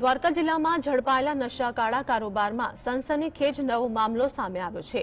દ્વારકા જિલ્લામાં ઝડપાયેલા નશાકાળા કારોબારમાં સનસનીખેજ નવો મામલો સામે આવ્યો છે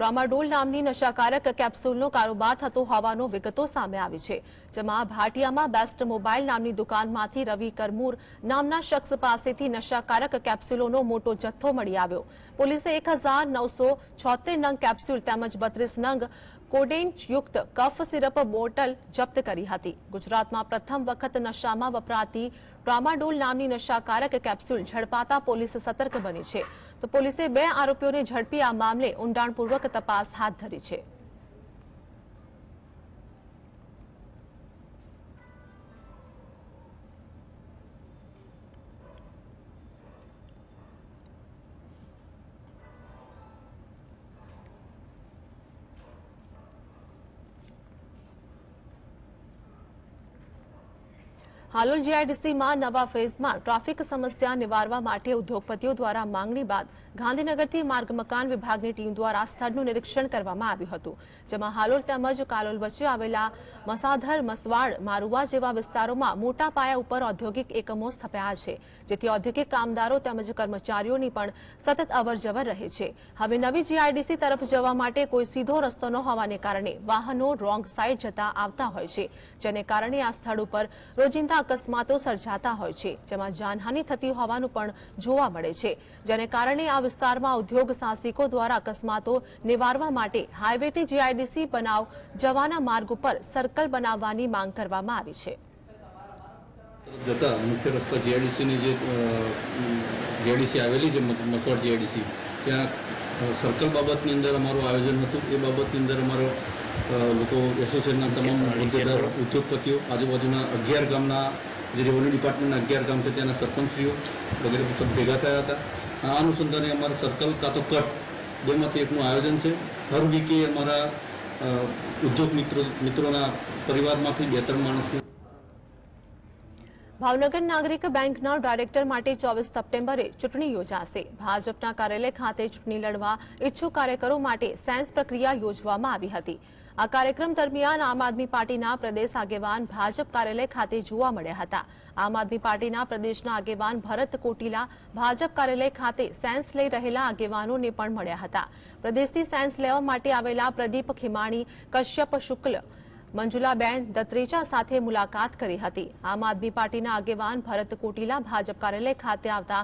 પ્રામાડોલ નામની નશાકારક કેપ્સ્યુલનો કારોબાર થતો હોવાનો વિગતો સામે આવી છે જેમાં ભાટિયામાં બેસ્ટ મોબાઈલ નામની દુકાનમાંથી રવિ કરમૂર નામના શખ્સ પાસેથી નશાકારક કેપ્સ્યુલોનો મોટો જથ્થો મળી આવ્યો પોલીસે એક નંગ કેપ્સ્યુલ તેમજ બત્રીસ નંગ કોડેન્ચયુક્ત કફ સિરપ બોટલ જપ્ત કરી હતી ગુજરાતમાં પ્રથમ વખત નશામાં વપરાતી ટ્રામાડોલ નામની નશાકારક કેપ્સ્યુલ ઝડપાતા પોલીસ સતર્ક બની છે તો પોલીસે બે આરોપીઓને ઝડપી આ મામલે ઊંડાણપૂર્વક તપાસ હાથ ધરી છે હાલોલ જીઆઈડીસીમાં નવા ફેઝમાં ટ્રાફિક સમસ્યા નિવારવા માટે ઉદ્યોગપતિઓ દ્વારા માંગણી બાદ ગાંધીનગરથી માર્ગ મકાન વિભાગની ટીમ દ્વારા સ્થળનું નિરીક્ષણ કરવામાં આવ્યું હતું જેમાં હાલોલ તેમજ કાલોલ વચ્ચે આવેલા મસાધર મસવાડ મારુવા જેવા વિસ્તારોમાં મોટા પાયા ઉપર ઔદ્યોગિક એકમો સ્થપાયા છે જેથી ઔદ્યોગિક કામદારો તેમજ કર્મચારીઓની પણ સતત અવરજવર રહે છે હવે નવી જીઆઈડીસી તરફ જવા માટે કોઈ સીધો રસ્તો ન હોવાને કારણે વાહનો રોંગ સાઇડ જતા આવતા હોય છે જેને કારણે આ સ્થળ ઉપર રોજિંદા મોટા અકસ્માતો સર્જાતા હોય છે જેમાં જાનહાનિ થતી હોવાનું પણ જોવા મળે છે જેને કારણે આ વિસ્તારમાં ઉદ્યોગ સાહસિકો દ્વારા અકસ્માતો નિવારવા માટે હાઈવેથી જીઆઈડીસી બનાવ જવાના માર્ગ ઉપર સર્કલ બનાવવાની માંગ કરવામાં આવી છે જતા મુખ્ય રસ્તા જીઆઈડીસીની જે જીઆઈડીસી આવેલી છે મસવાડ જીઆઈડીસી ત્યાં સર્કલ બાબતની અંદર અમારું આયોજન હતું એ બાબતની અંદર અમારો લોકો એસોસિએશનના તમામ હોદ્દેદાર ઉદ્યોગપતિઓ આજુબાજુના અગિયાર ગામના જે રેવન્યુ ડિપાર્ટમેન્ટના અગિયાર ગામ છે ત્યાંના સરપંચશ્રીઓ વગેરે સબ ભેગા થયા હતા આ અનુસંધાને અમારા સર્કલ કાં તો કટ બેમાંથી એકનું આયોજન છે હર વીકે અમારા ઉદ્યોગ મિત્રો મિત્રોના પરિવારમાંથી બે ત્રણ માણસનું ભાવનગર નાગરિક બેંકના ડાયરેક્ટર માટે ચોવીસ સપ્ટેમ્બરે ચૂંટણી યોજાશે ભાજપના કાર્યાલય ખાતે ચૂંટણી લડવા ઇચ્છુક કાર્યકરો માટે સેન્સ પ્રક્રિયા યોજવામાં આવી હતી આ કાર્યક્રમ દરમિયાન આમ આદમી પાર્ટીના પ્રદેશ આગેવાન ભાજપ કાર્યાલય ખાતે જોવા મળ્યા હતા આમ આદમી પાર્ટીના પ્રદેશના આગેવાન ભરત કોટીલા ભાજપ કાર્યાલય ખાતે સેન્સ લઈ રહેલા આગેવાનોને પણ મળ્યા હતા પ્રદેશથી સેન્સ લેવા માટે આવેલા પ્રદીપ ખીમાણી કશ્યપ શુક્લ મંજુલાબેન દત્રેજા સાથે મુલાકાત કરી હતી આમ આદમી પાર્ટીના આગેવાન ભરત કોટીલા ભાજપ કાર્યાલય ખાતે આવતા